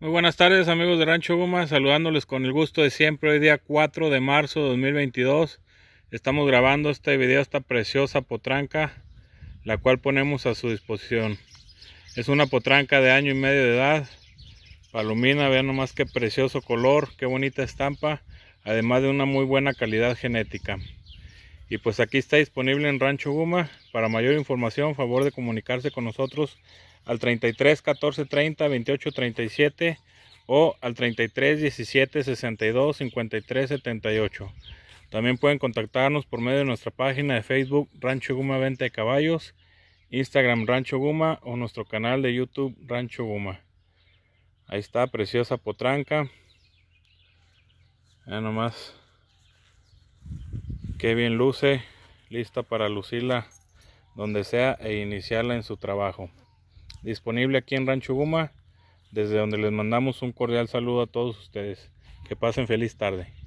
Muy buenas tardes amigos de Rancho Guma, saludándoles con el gusto de siempre. Hoy día 4 de marzo de 2022 estamos grabando este video, esta preciosa potranca, la cual ponemos a su disposición. Es una potranca de año y medio de edad, palomina, vean nomás qué precioso color, qué bonita estampa, además de una muy buena calidad genética. Y pues aquí está disponible en Rancho Guma. Para mayor información, favor de comunicarse con nosotros al 33 14 30 28 37 o al 33 17 62 53 78. También pueden contactarnos por medio de nuestra página de Facebook Rancho Guma Venta de Caballos, Instagram Rancho Guma o nuestro canal de YouTube Rancho Guma. Ahí está, preciosa potranca. Ya nomás. Qué bien luce, lista para lucirla donde sea e iniciarla en su trabajo. Disponible aquí en Rancho Guma, desde donde les mandamos un cordial saludo a todos ustedes. Que pasen feliz tarde.